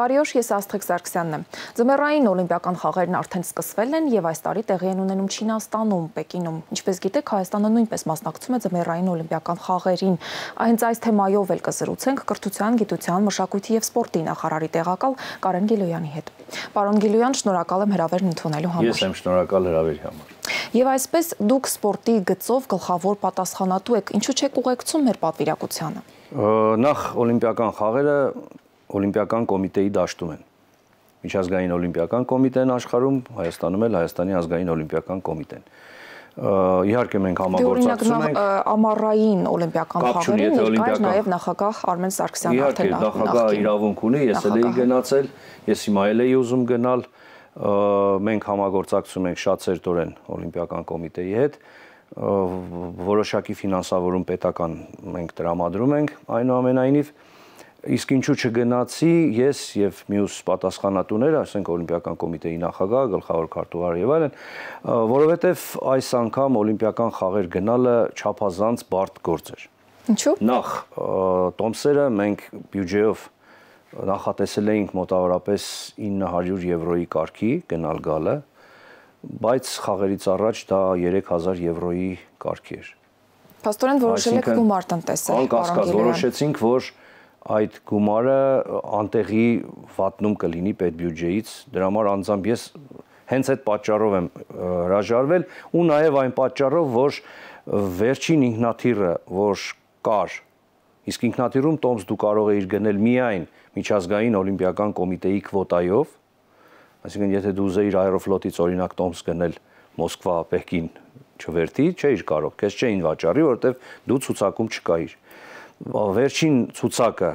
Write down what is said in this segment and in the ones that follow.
Բարի օր, ես Աստղիկ Սարգսյանն եմ։ Ձմեռային օլիմպիական խաղերն արդեն սկսվել են եւ այս տարի տեղի են ունենում Չինաստանում, Պեկինում։ Ինչպես գիտեք, Հայաստանը նույնպես մասնակցում է ձմեռային օլիմպիական խաղերին։ Հենց այս թեմայով էլ կզրուցենք կրթության, գիտության, մշակույթի եւ սպորտի նախարարի տեղակալ Կարեն Գիլոյանի հետ։ Պարոն Գիլոյան, շնորհակալ եմ հրավերն ընդունելու համար։ Ես եմ շնորհակալ հրավերի համար։ Եվ այսպես դուք սպորտի գծով գլխավոր պատասխանատու եք, ինչու չեք ուղեկցում մեր պատվիրակությանը։ Նախ օլիմպիական խաղերը Օլիմպիական կոմիտեի դաշտում են։ Միջազգային Օլիմպիական կոմիտեն աշխարհում, Հայաստանում էլ Հայաստանի ազգային Օլիմպիական կոմիտեն։ Իհարկե մենք դե համագործակցում ենք ամառային Օլիմպիական խաղերին, ներկայ նաև նախագահ Արմեն Սարգսյանն արդեն նախ Իհարկե նախագահը իրավունք ունի, ես էլ էի գնացել, ես հիմա էլ էի ուզում գնալ։ Մենք համագործակցում ենք շատ ծերտորեն Օլիմպիական կոմիտեի հետ որոշակի ֆինանսավորում պետական մենք տրամադրում ենք այնուամենայնիվ այն Իսկ ինչու չգնացի ես եւ մյուս պատասխանատուները, ասենք Օլիմպիական կոմիտեի նախագահ, գլխավոր քարտուղար եւ այլն, որովհետեւ այս անգամ Օլիմպիական խաղեր գնալը չափազանց բարդ գործ էր։ Ինչու՞։ Նախ տոմսերը մենք բյուջեով նախատեսել էինք մոտավորապես 900 եվրոյի կարգի գնալ գալը, բայց խաղերից առաջ դա 3000 եվրոյի կարգ էր։ Պաստորեն որոշել եք գումար տնտեսել։ Անկասկած որոշեցինք, որ այդ գումարը անտեղի վատնում կլինի պետբյուջեից, դրա համար անձամբ ես հենց այդ պատճառով եմ հրաժարվել ու նաև այն պատճառով, որ վերջին ինքնաթիռը, որ կար, իսկ ինքնաթիռում տոմս դու կարող էիր գնել միայն միջազգային օլիմպիական կոմիտեի քվոտայով, այսինքն եթե դու ուզեիր Aeroflot-ից օրինակ տոմս գնել Մոսկվա Պեկին չվերթի, չէիր կարող, քեզ չէին վաճառի, որովհետև դու ցուցակում չկայիր վերջին ցուցակը,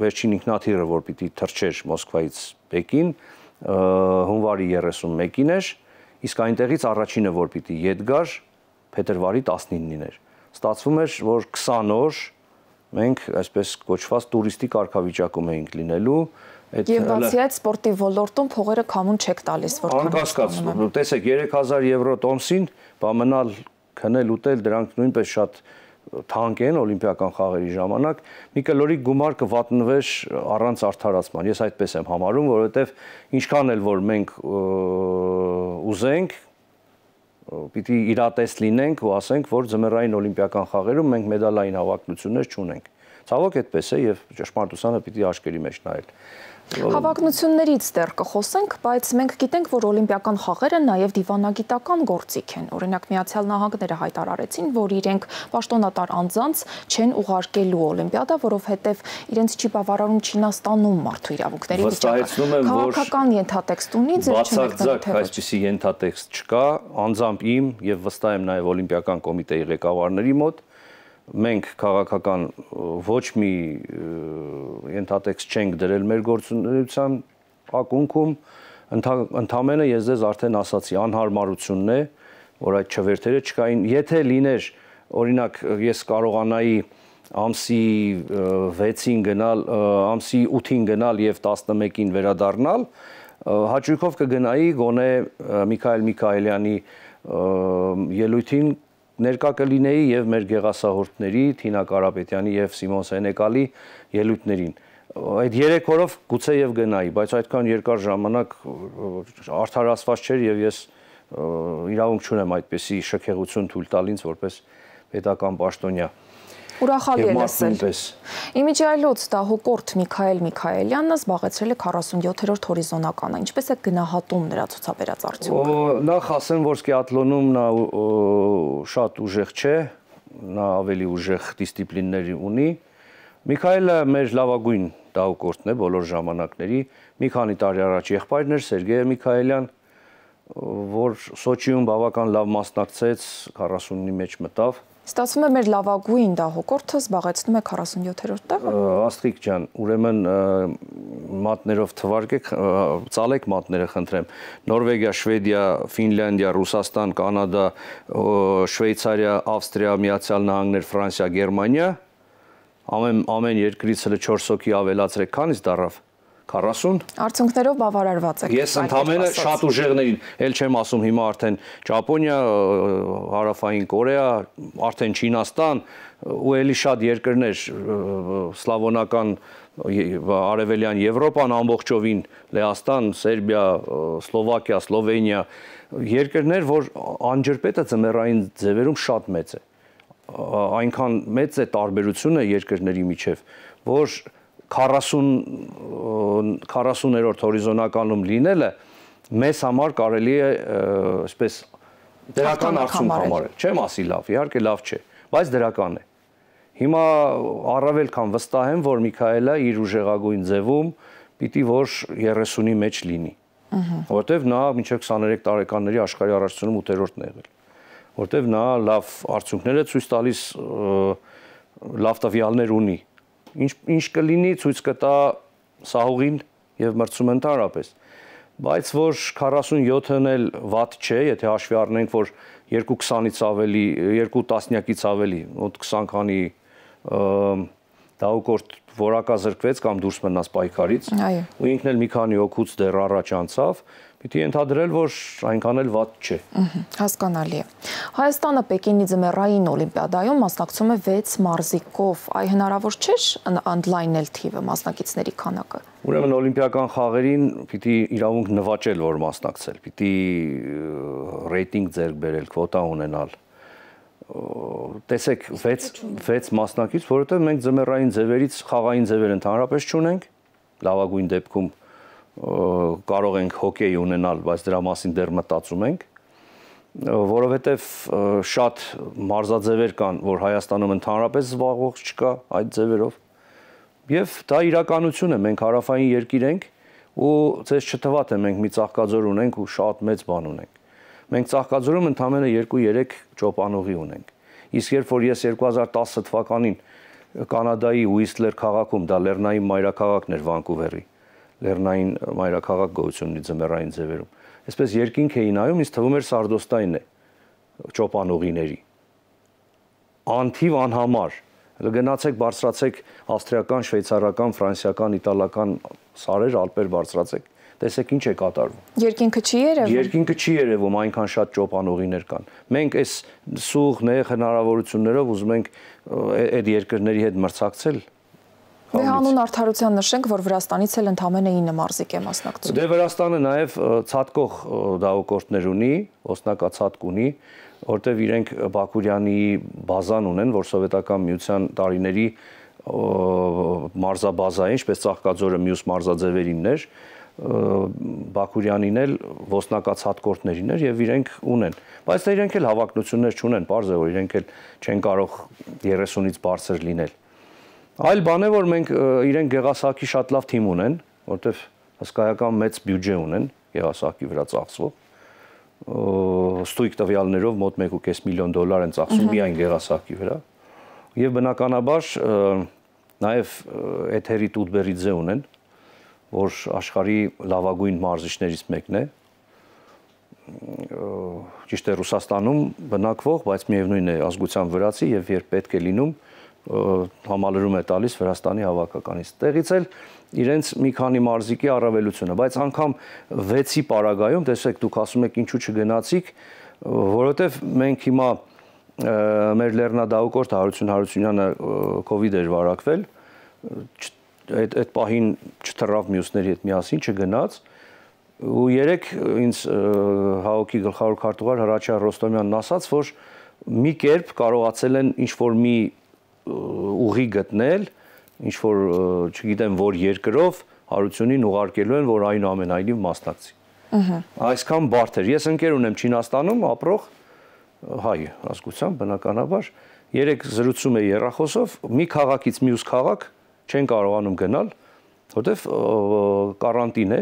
վերջին ինքնաթիռը, որ պիտի թռչեր Մոսկվայից Պեկին, հունվարի 31-ին էր, իսկ այնտեղից առաջինը, որ պիտի ետ գար, փետրվարի 19-ին էր։ Ստացվում էր, որ 20 օր մենք այսպես կոչված տուրիստիկ արխավիճակում էինք լինելու, Այդ Եվ բացի այդ սպորտի ոլորտում փողերը քամուն չեք տալիս, որ անկասկած։ Տեսեք 3000 եվրո տոմսին բամնալ քնել ուտել դրանք նույնպես շատ թանկեն օլիմպիական խաղերի ժամանակ Միկելորի գումարկը վատնվեր առանց արդարացման։ Ես այդպես եմ համարում, որովհետև ինչքան էլ որ մենք ուզենք, պիտի իրատես լինենք ու ասենք, որ ձմեռային օլիմպիական խաղերում մենք մեդալային հավակնություններ չունենք։ Ցավոք այդպես է եւ ճշմարտությանը պիտի աչքերի մեջ նայել։ Հավակնություններից դեռ կխոսենք, բայց մենք գիտենք, որ օլիմպիական խաղերը նաև դիվանագիտական գործիք են։ Օրինակ Միացյալ Նահանգները հայտարարեցին, որ իրենք պաշտոնատար անձանց չեն ուղարկելու օլիմպիադա, որովհետև իրենց չի բավարարում Չինաստանում մարդու իրավունքների վիճակը։ Քաղաքական ենթատեքստ ունի, ձեր չնկատեք թե այսպիսի ենթատեքստ չկա, անձամբ իմ եւ վստահ եմ նաև օլիմպիական կոմիտեի ղեկավարների մոտ մենք քաղաքական ոչ մի ենթատեքս չենք դրել մեր գործունեության ակունքում, ընդամենը ես ձեզ արդեն ասացի, անհարմարությունն է, որ այդ չվերթերը չկային, եթե լիներ, օրինակ ես կարողանայի ամսի 6-ին գնալ, ամսի 8-ին գնալ եւ 11-ին վերադառնալ, հաճույքով կգնայի գոնե Միքայել Միքայելյանի ելույթին ներկա կլինեի եւ մեր գեղասահորտների Թինա Կարապետյանի եւ Սիմոն Սենեկալի ելույթներին այդ 3 օրով գուցե եւ գնայի, բայց այդքան երկար ժամանակ արդարացված չէր եւ ես իրավունք չունեմ այդպիսի շքեղություն թույլ տալ ինձ որպես պետական պաշտոնյա։ Ուրախալի է լսել։ Իմիջի այլոց դա հոկորտ Միքայել Միքայելյանը զբաղեցրել է 47-րդ հորիզոնականը։ Ինչպես է գնահատում նրա ցուցաբերած արդյունքը։ Նախ ասեմ, որ սկիատլոնում նա շատ ուժեղ չէ, նա ավելի ուժեղ դիսցիպլիններ ունի։ Միքայելը մեր լավագույն դահուկորդն է բոլոր ժամանակների։ Մի քանի տարի առաջ եղբայրն էր Սերգեյ Միքայելյան, որ Սոչիում բավական լավ մասնակցեց, 40-ի մեջ մտավ Ստացվում է մեր լավագույն դահոկորդը զբաղեցնում է 47-րդ տեղը։ Աստրիկ ջան, ուրեմն մատներով թվարկեք, ծալեք մատները խնդրեմ։ Նորվեգիա, Շվեդիա, Ֆինլանդիա, Ռուսաստան, Կանադա, Շվեյցարիա, Ավստրիա, Միացյալ Նահանգներ, Ֆրանսիա, Գերմանիա ամեն ամեն երկրից հենց 4 հոգի ավելացրեք, քանից դարավ 10 40 Արդյունքներով բավարարված եք։ Ես ընդհանրապես շատ ուժեղներին, ել չեմ ասում հիմա արդեն Ճապոնիա, Հարավային Կորեա, արդեն Չինաստան ու ելի շատ երկրներ սլավոնական արևելյան Եվրոպան ամբողջովին Լեհաստան, Սերբիա, Սլովակիա, Սլովենիա երկրներ, որ անջրպետը ձմեռային ձևերում շատ մեծ է։ Այնքան մեծ է տարբերությունը երկրների միջև, որ 40 40-րդ հորիզոնականում լինելը մեզ համար կարելի է այսպես դրական արդյունք համարել։ Չեմ ասի լավ, իհարկե լավ չէ, բայց դրական է։ Հիմա առավել քան վստահ եմ, որ Միքայելը իր ուժեղագույն ձևում պիտի որ 30-ի մեջ լինի։ Ահա։ Որտեվ նա մինչև 23 տարեկանների աշխարհի առաջնությունում 8-րդն է եղել։ Որտեվ նա լավ արդյունքներ է ցույց տալիս, լավ տվյալներ ունի ինչ ինչ կլինի ցույց կտա սահուղին եւ մրցում ընդհանրապես բայց որ 47-ն էլ վատ չէ, եթե հաշվի առնենք, որ 2.20-ից ավելի, 2 տասնյակից ավելի, մոտ 20 քանի դաուկորտ որակազրկվեց կամ դուրս մնաց պայքարից։ Այո։ Ու ինքն էլ մի քանի օգուց դեռ առաջ անցավ, պիտի ենթադրել, որ այնքան էլ վատ չէ։ Հասկանալի է։ Հայաստանը Պեկինի ձմեռային օլիմպիադայում մասնակցում է 6 մարզիկով։ Այ հնարավոր չէ ընդլայնել թիվը մասնակիցների քանակը։ Ուրեմն օլիմպիական խաղերին պիտի իրավունք նվաճել, որ մասնակցել, պիտի ռեյտինգ ձեռք բերել, քվոտա ունենալ տեսեք 6 6 մասնակից, որովհետև մենք ձմեռային ձևերից խաղային ձևեր ընդհանրապես չունենք, լավագույն դեպքում կարող ենք հոկեյ ունենալ, բայց դրա մասին դեռ մտածում ենք, որովհետև շատ մարզաձևեր կան, որ Հայաստանում ընդհանրապես զբաղվող չկա այդ ձևերով։ Եվ դա իրականություն է, մենք հարավային երկիր ենք ու ցես չթվա թե մենք մի ծաղկաձոր ունենք ու շատ մեծ բան ունենք։ Մենք ծաղկաձորում ընդամենը 2-3 ճոպանուղի ունենք։ Իսկ երբ որ ես 2010 թվականին Կանադայի Ուիսթլեր քաղաքում, դա Լեռնային մայրաքաղաքն էր Վանկուվերի, լեռնային մայրաքաղաք գոյությունի ձմեռային ձևերում։ Այսպես երկինք էի նայում, ինձ թվում էր սարդոստայինն է ճոպան ուղիների։ Անթիվ անհամար։ Հələ գնացեք բարձրացեք ավստրիական, շվեյցարական, ֆրանսիական, իտալական սարեր ալպեր բարձրացեք։ Տեսեք ինչ է կատարվում։ Երկինքը չի երևում։ Երկինքը չի երևում, այնքան շատ ճոպան ուղիներ կան։ Մենք այս սուղ նեղ հնարավորություններով ուզում ենք այդ երկրների հետ մրցակցել, Մի հանուն արդարության նշենք, որ Վրաստանից էլ ընդամենը 9 մարզիկ է մասնակցում։ Դե Վրաստանը նաև ցածկող դահուկորդներ ունի, օսնակա ցածկ ունի, որտեվ իրենք Բաքուրյանի բազան ունեն, որ սովետական միության տարիների մարզաբազա է, ինչպես Ծաղկաձորը մյուս մարզաձևերինն էր, Բաքուրյանին էլ ոսնակաց հատկորդներին էր եւ իրենք ունեն։ Բայց դա իրենք էլ հավակնություններ չունեն, parz է որ իրենք էլ չեն կարող 30-ից բարձր լինել։ Այլ բան է, որ մենք իրեն գեղասակի շատ լավ թիմ ունեն, որտեվ հսկայական մեծ բյուջե ունեն գեղասակի վրա ծախսվող ստույգ տվյալներով մոտ 1.5 միլիոն դոլար են ծախսում միայն գեղասակի վրա։ Եվ բնականաբար նաև Էթերի Տուտբերիձե ունեն, որ աշխարհի լավագույն մարզիչներից մեկն է։ Ճիշտ է Ռուսաստանում բնակվող, բայց միևնույն է ազգության վրացի եւ երբ պետք է լինում, համալրում է տալիս Վրաստանի հավաքականից։ Տեղից էլ իրենց մի քանի մարզիկի առավելությունը, բայց անգամ 6-ի պարագայում, տեսեք, դուք ասում եք ինչու չգնացիք, որովհետև մենք հիմա մեր Լեռնադաուկորտ Հարություն Հարությունյանը կոവിഡ് էր վարակվել, այդ այդ պահին չթռավ մյուսների հետ միասին, չգնաց, ու երեք ինձ հաոկի գլխավոր քարտուղար Հրաչյա Ռոստոմյանն ասաց, որ մի կերպ կարողացել են ինչ որ մի ուղի գտնել, ինչ որ չգիտեմ որ երկրով հարությունին ուղարկելու են, որ այնուամենայնիվ մասնակցի։ Ահա։ Այսքան բարդ էր։ Ես ընկեր ունեմ Չինաստանում ապրող հայ ազգությամբ բնականաբար երեք զրուցում է երախոսով մի քաղաքից մյուս քաղաք չեն կարողանում գնալ, որտեվ կարանտին է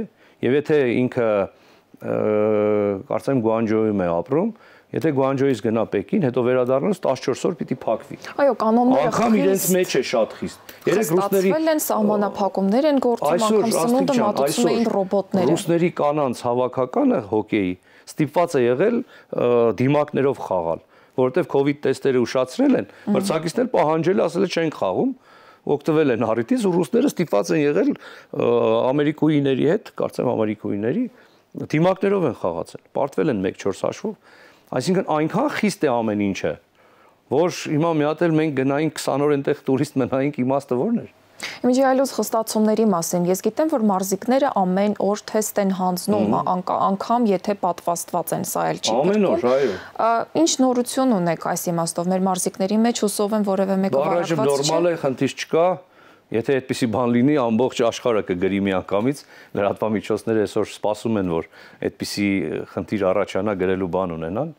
եւ եթե ինքը կարծեմ Գուանջոյում է ապրում, Եթե Գուանջոյից գնա Պեկին, հետո վերադառնալուց 14 օր պիտի փակվի։ Այո, կանոնները անգամ իրենց մեջ է շատ խիստ։ Երեք ռուսների են սահմանափակումներ են գործում, անգամ սնունդը մատուցում էին ռոբոտները։ Ռուսների կանանց հավաքականը հոկեյի ստիպված է եղել դիմակներով խաղալ, որովհետև COVID տեստերը ուշացրել են, մրցակիցներ պահանջել ասել չեն խաղում, օգտվել են առիթից ու ռուսները ստիպված են եղել ամերիկուիների հետ, կարծեմ ամերիկուիների դիմակներով են խաղացել։ Պարտվել են 1-4 հաշվով Այսինքն այնքան խիստ է ամեն ինչը, որ հիմա մի հատ էլ մենք գնայինք 20 օր այնտեղ տուրիստ մնայինք իմաստը ո՞րն էր։ Միջիայլոց խստացումների մասին ես գիտեմ, որ մարզիկները ամեն օր թեստ են հանձնում, անգամ եթե պատվաստված են, սա էլ չի պետք։ Ամեն օր, այո։ Ինչ նորություն ունեք այս իմաստով մեր մարզիկների մեջ, հուսով եմ որևէ մեկը վարակված չի։ Դա այժմ նորմալ է, խնդիր չկա։ Եթե այդպիսի բան լինի, ամբողջ աշխարհը կգրի միանգամից, լրատվամիջոցները այսօր սպասում են, որ այդպիսի խնդիր առաջանա գրելու բան ունենան։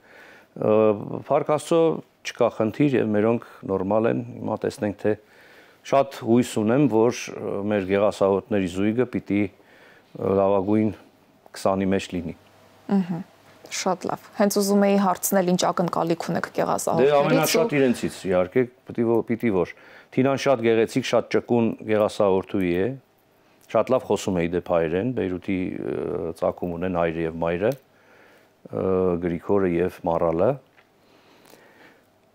Փառք Աստծո, չկա խնդիր եւ մերոնք նորմալ են։ Հիմա տեսնենք թե շատ հույս ունեմ, որ մեր գեղասահոտների զույգը պիտի լավագույն 20-ի մեջ լինի։ Ահա։ Շատ լավ։ Հենց ուզում էի հարցնել ինչ ակնկալիք ունեք գեղասահողից։ Դե ամենաշատ իրենցից, իհարկե, պիտի պիտի որ Թինան շատ գեղեցիկ, շատ ճկուն գեղասահողտուի է։ Շատ լավ խոսում էի դե հայերեն, Բեյրութի ծագում ունեն հայրը եւ մայրը, Գրիգորը եւ Մարալը։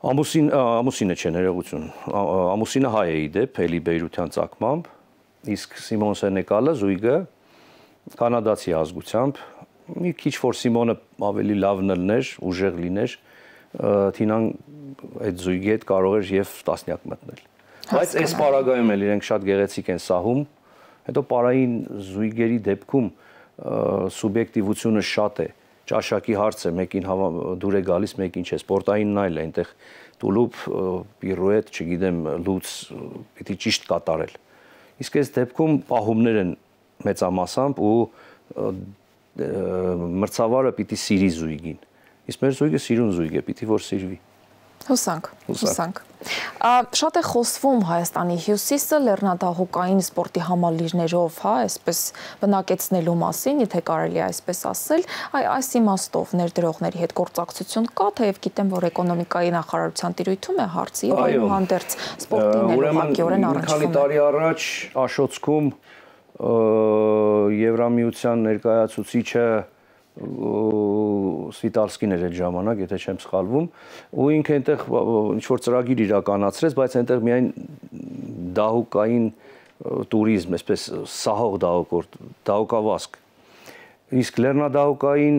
Ամուսին ամուսինը չէ ներողություն։ Ամուսինը հայ է իդեպ, էլի Բեյրության ծագմամբ, իսկ Սիմոն Սենեկալը զույգը կանադացի ազգությամբ մի քիչ որ Սիմոնը ավելի լավ նլներ, ուժեղ լիներ, Թինան այդ զույգի հետ կարող էր եւ տասնյակ մտնել։ Բայց այս պարագայում էլ իրենք շատ գեղեցիկ են սահում։ Հետո պարային զույգերի դեպքում սուբյեկտիվությունը շատ է։ Ճաշակի հարց է, մեկին դուր է գալիս, մեկին չէ։ Սպորտայինն այլ է, այնտեղ տուլուփ, պիրուետ, չգիտեմ, լուց պիտի ճիշտ կատարել։ Իսկ այս դեպքում պահումներ են մեծամասամբ ու մրցավարը պիտի սիրի զույգին։ Իսկ մեր զույգը սիրուն զույգ է, պիտի որ սիրվի։ Հուսանք, հուսանք։ Շատ է խոսվում Հայաստանի հյուսիսը լեռնադահուկային սպորտի համալիրներով, հա, այսպես բնակեցնելու մասին, եթե կարելի այսպես ասել, այ այս իմաստով ներդրողների հետ գործակցություն կա, թեև գիտեմ, որ էկոնոմիկայի նախարարության տիրույթում է հարցը եւ այլն հանդերձ սպորտին էլ հակյորեն առաջանում է։ Ուրեմն, քանի տարի առաջ Աշոցքում Եվրամիության ներկայացուցիչը Սվիտալսկին էր այդ ժամանակ, եթե չեմ սխալվում, ու ինքը այնտեղ ինչ որ ծրագիր իրականացրեց, բայց այնտեղ միայն դահուկային туриզմ, այսպես սահող դահուկ, դահուկավազք։ Իսկ լեռնադահուկային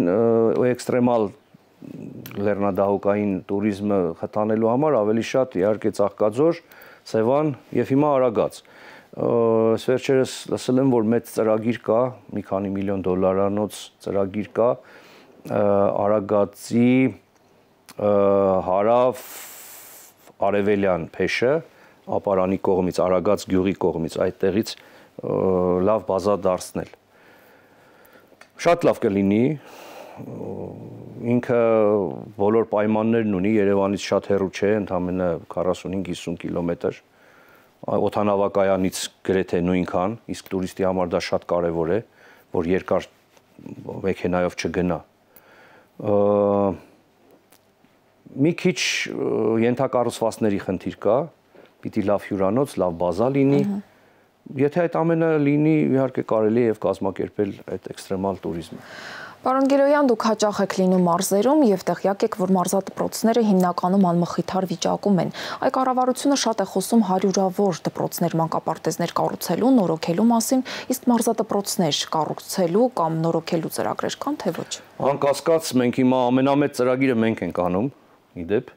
էքստրեմալ լեռնադահուկային туриզմը խթանելու համար ավելի շատ իհարկե Ծաղկաձոր, Սևան եւ հիմա Արագած։ Ա Սվերջերս լսել եմ, որ մեծ ծրագիր կա, մի քանի միլիոն դոլարանոց ծրագիր կա Արագածի հարավ արևելյան փեշը ապարանի կողմից, Արագած գյուղի կողմից այդտեղից լավ բազա դարձնել։ Շատ լավ կլինի ինքը բոլոր պայմաններն ունի, Երևանից շատ հեռու չէ, ընդամենը 45-50 կիլոմետր օթանավակայանից գրեթե նույնքան, իսկ տուրիստի համար դա շատ կարևոր է, որ երկար մեքենայով չգնա։ Մի քիչ յենթակառուցվածքների խնդիր կա, պիտի լավ հյուրանոց, լավ բազա լինի։ Եթե այդ ամենը լինի, իհարկե կարելի է եւ կազմակերպել այդ էքստրեմալ туриզմը։ Պարոն Գիրոյան, դուք հաճախ եք լինում մարզերում եւ տեղյակ եք, որ մարզադպրոցները հիմնականում անմխիթար վիճակում են։ Այ կառավարությունը շատ է խոսում հարյուրավոր դպրոցներ մանկապարտեզներ կառուցելու, նորոգելու մասին, իսկ մարզադպրոցներ կառուցելու կամ նորոգելու ծրագրեր կան թե ոչ։ Անկասկած մենք հիմա ամենամեծ ծրագիրը մենք ենք անում, իդեպ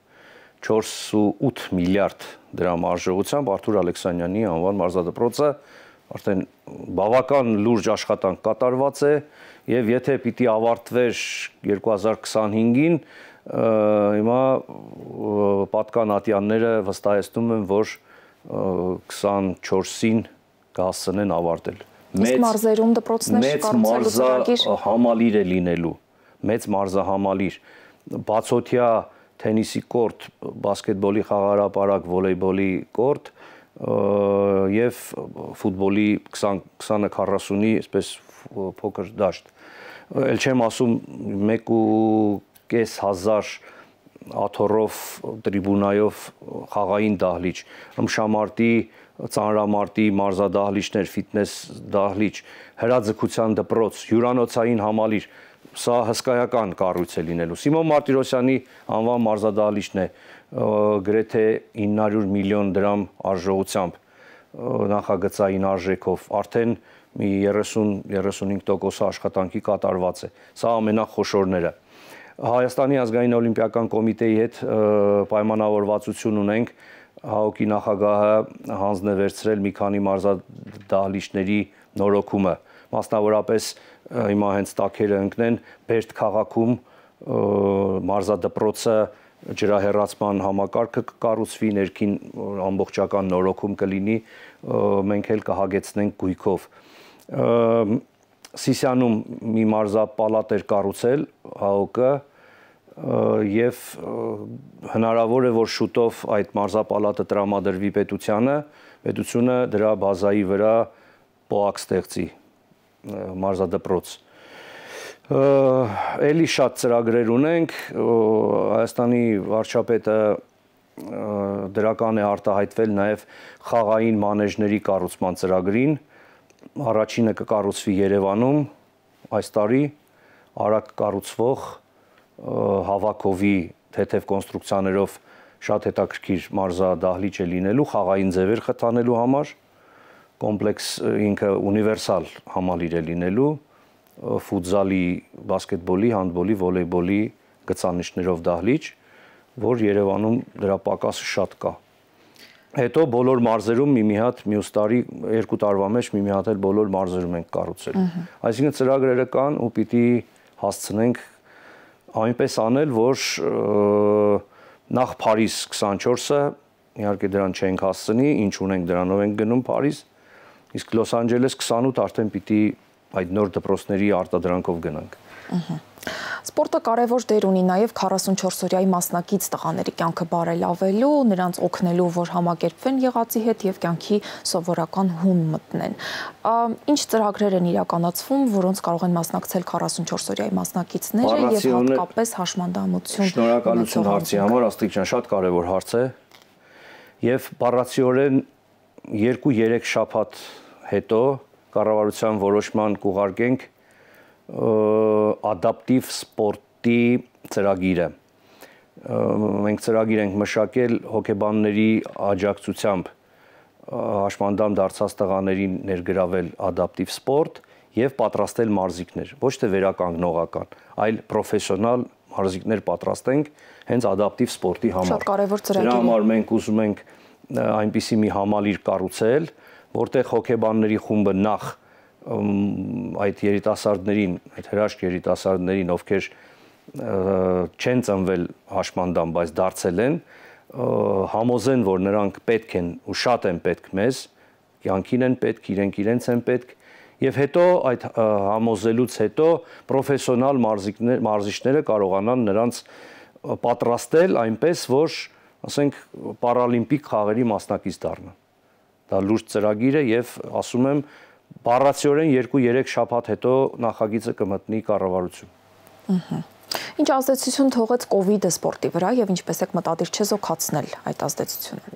4.8 միլիարդ դրամ արժողությամբ Արթուր Ալեքսանյանի անվան մարզադպրոցը արդեն բավական լուրջ աշխատանք կատարված է, եւ եթե պիտի ավարտվեր 2025-ին, հիմա պատկանատյանները վստահեցնում են, որ 24-ին կհասցնեն ավարտել։ Մեծ մարզերում դպրոցներ կառուցելու ծրագիր համալիր է լինելու։ Մեծ մարզահամալիր, բացօթյա թենիսի կորտ, բասկետբոլի խաղարապարակ, վոլեյբոլի կորտ եւ ֆուտբոլի 20 20-40-ի, այսպես փոքր դաշտ ել չեմ ասում 1.5000 աթորով տրիբունայով խաղային դահլիճ, ըմշամարտի, ծանրամարտի, մարզադահլիճներ, ֆիթնես դահլիճ, հրաձգության դպրոց, հյուրանոցային համալիր, սա հսկայական կառույց է լինելու։ Սիմոն Մարտիրոսյանի անվան մարզադահլիճն է գրեթե 900 միլիոն դրամ արժողությամբ նախագծային արժեքով արդեն մի 30-35% աշխատանքի կատարված է։ Սա ամենախոշորները։ Հայաստանի ազգային օլիմպիական կոմիտեի հետ պայմանավորվածություն ունենք ՀԱՕԿ-ի նախագահը հանձնվերցրել մի քանի մարզադահլիճների նորոգումը, մասնավորապես հիմա հենց տակերը ընկնեն Բերդ քաղաքում մարզադպրոցը ջրահեռացման համակարգը կկառուցվի ներքին ամբողջական նորոգում կլինի մենք էլ կհագեցնենք գույքով։ Սիսիանում մի մարզապալատ էր կառուցել ՀԱՕԿ-ը եւ հնարավոր է որ շուտով այդ մարզապալատը տրամադրվի պետությանը, պետությունը դրա բազայի վրա ՊՕԱԿ ստեղծի մարզադպրոց։ Էլի շատ ծրագրեր ունենք, Հայաստանի վարչապետը դրական է արտահայտվել նաև խաղային մանեժների կառուցման ծրագրին։ Առաջինը կկառուցվի Երևանում այս տարի արագ կառուցվող հավաքովի թեթև կոնստրուկցիաներով շատ հետաքրքիր մարզադահլիճ է լինելու խաղային ձևեր խթանելու համար կոմպլեքս ինքը ունիվերսալ համալիր է լինելու ֆուտզալի, բասկետբոլի, հանդբոլի, վոլեյբոլի գծանիշներով դահլիճ որ Երևանում դրա պակասը շատ կա։ Հետո բոլոր մարզերում մի մի հատ մյուս տարի երկու տարվա մեջ մի մի հատ էլ բոլոր մարզերում ենք կառուցել։ Այսինքն ծրագրերը կան ու պիտի հասցնենք այնպես անել, որ նախ Փարիզ 24-ը իհարկե դրան չենք հասցնի, ինչ ունենք դրանով ենք գնում Փարիզ, իսկ Լոս Անջելես 28 արդեն պիտի այդ նոր դպրոցների արտադրանքով գնանք։ Ահա։ Սպորտը կարևոր դեր ունի նաև 44-օրյայի մասնակից տղաների կյանքը բարելավելու, նրանց օգնելու, որ համակերպվեն եղածի հետ եւ կյանքի սովորական հուն մտնեն։ Ինչ ծրագրեր են իրականացվում, որոնց կարող են մասնակցել 44-օրյայի մասնակիցները եւ հատկապես հաշմանդամություն։ Շնորհակալություն հարցի համար, աստիճան շատ կարևոր հարց է։ Եվ բառացիորեն 2-3 շաբաթ հետո կառավարության որոշման կուղարկենք ադապտիվ սպորտի ծրագիրը մենք ծրագիր ենք մշակել հոկեբանների աջակցությամբ հաշմանդամ դարձած տղաներին ներգրավել ադապտիվ սպորտ եւ պատրաստել մարզիկներ, ոչ թե վերականգնողական, այլ պրոֆեսիոնալ մարզիկներ պատրաստենք հենց ադապտիվ սպորտի համար։ Շատ կարևոր ծրագիր է։ Դրա համար մենք ուզում ենք այնպիսի մի համալիր կառուցել, որտեղ հոկեբանների խումբը նախ այդ երիտասարդներին, այդ հրաշք երիտասարդներին, ովքեր չեն ծնվել հաշմանդամ, բայց դարձել են, համոզեն, որ նրանք պետք են ու շատ են պետք մեզ, կյանքին են պետք, իրենք իրենց են պետք, եւ հետո այդ համոզելուց հետո պրոֆեսիոնալ մարզիկներ, մարզիչները կարողանան նրանց պատրաստել այնպես, որ ասենք պարալիմպիկ խաղերի մասնակից դառնան։ Դա լուրջ ծրագիր է եւ ասում եմ, բառացիորեն 2-3 շաբաթ հետո նախագիծը կմտնի կառավարություն։ Ահա։ Ինչ ազդեցություն թողեց Կովիդը սպորտի վրա եւ ինչպես եք մտադիր չեզոքացնել այդ ազդեցությունը։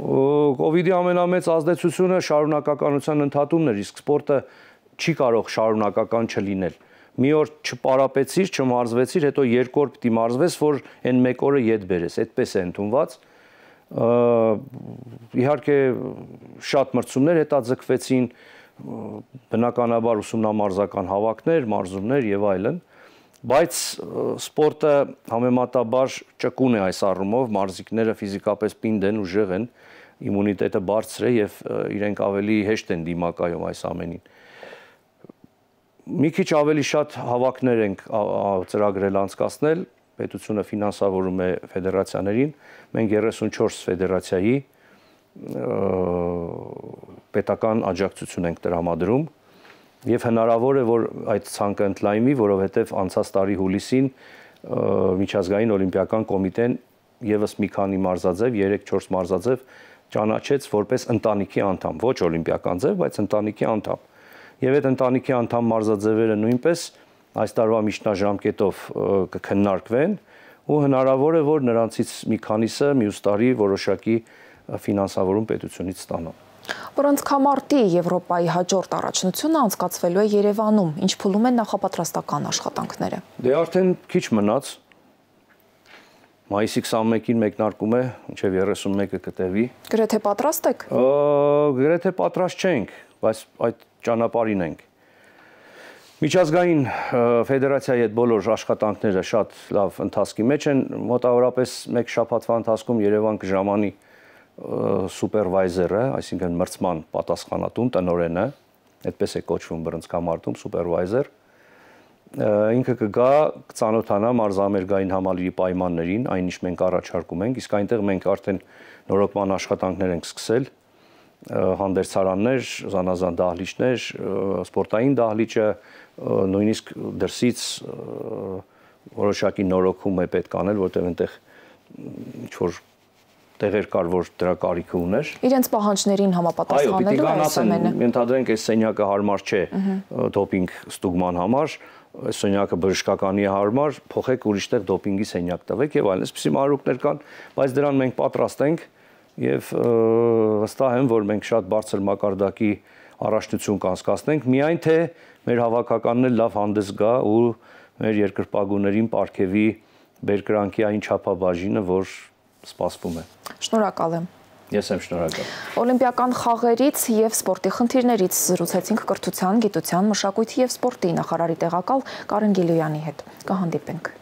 Կովիդի ամենամեծ ազդեցությունը շարունակականության ընդհատումն էր, իսկ սպորտը չի կարող շարունակական չլինել։ Մի օր չպարապեցիր, չմարզվեցիր, հետո երկու օր պիտի մարզվես, որ այն մեկ օրը յետ բերես։ Այդպես է ընդունված իհարկե շատ մրցումներ հետաձգվեցին, բնականաբար ուսումնամարզական հավաքներ, մարզումներ եւ այլն, բայց սպորտը համեմատաբար ճկուն է այս առումով, մարզիկները ֆիզիկապես պինդ են, ուժեղ են, իմունիտետը բարձր է եւ իրենք ավելի հեշտ են դիմակայում այս ամենին։ Մի քիչ ավելի շատ հավաքներ ենք ծրագրել անցկացնել, պետությունը ֆինանսավորում է ֆեդերացիաներին։ Մենք 34 ֆեդերացիայի պետական աջակցություն ենք տրամադրում եւ հնարավոր է որ այդ ցանկը ընդլայնվի, որովհետեւ անցած տարի հուլիսին միջազգային օլիմպիական կոմիտեն եւս մի քանի մարզաձև, 3-4 մարզաձև ճանաչեց որպես ընտանիքի անդամ, ոչ օլիմպիական ձև, բայց ընտանիքի անդամ։ Եվ այդ ընտանիքի անդամ մարզաձևերը նույնպես այս տարվա միջնաժամկետով կքննարկվեն ու հնարավոր է որ նրանցից մի քանիսը մյուս տարի որոշակի որ ֆինանսավորում պետությունից ստանան։ Որոնց կամարտի Եվրոպայի հաջորդ առաջնությունը անցկացվելու է Երևանում, ինչ փուլում են նախապատրաստական աշխատանքները։ Դե արդեն քիչ մնաց մայիսի 21-ին մեկնարկում է, մինչև 31-ը կտևի։ Գրեթե պատրաստ եք։ Գրեթե պատրաստ չենք, բայց այդ ճանապարհին ենք։ Միջազգային ֆեդերացիայի հետ բոլոր աշխատանքները շատ լավ ընթացքի մեջ են, մոտավորապես 1 շաբաթվա ընթացքում Երևան կժամանի 1 սուպերվայզերը, այսինքն մրցման պատասխանատուն տնորենը, այդպես է կոչվում բռնցքամարտում սուպերվայզեր, ինքը կգա կցանոթանա մարզամերգային համալիրի պայմաններին, այնինչ մենք առաջարկում ենք, իսկ այնտեղ մենք արդեն նորոգման աշխատանքներ ենք սկսել, հանդերձարաններ, զանազան դահլիճներ, սպորտային դահլիճը, նույնիսկ դրսից որոշակի նորոգում է պետք անել, որտեղ այնտեղ ինչ որ տեղեր կար, որ դրա կարիքը ուներ։ Իրենց պահանջներին համապատասխանելու է ամենը։ Ենթադրենք այս սենյակը հարմար չէ դոպինգ ստուգման համար, այս սենյակը բժշկականի համար, փոխեք ուրիշտեղ դոպինգի սենյակ տվեք եւ այլն։ Այսպիսի մարուկներ կան, բայց դրան մենք պատրաստ եւ վստահ եմ, որ մենք շատ բարձր մակարդակի առաջնություն կանցկացնենք, միայն թե մեր հավաքականն էլ լավ հանդես գա ու մեր երկրպագուներին ապարգևի բերկրանքի այն չափաբաժինը, որ սպասվում է։ Շնորհակալ եմ։ Ես եմ շնորհակալ։ Օլիմպիական խաղերից եւ սպորտի խնդիրներից զրուցեցինք կրթության, գիտության, մշակույթի եւ սպորտի նախարարի տեղակալ Կարեն Գելոյանի հետ։ Կհանդիպենք։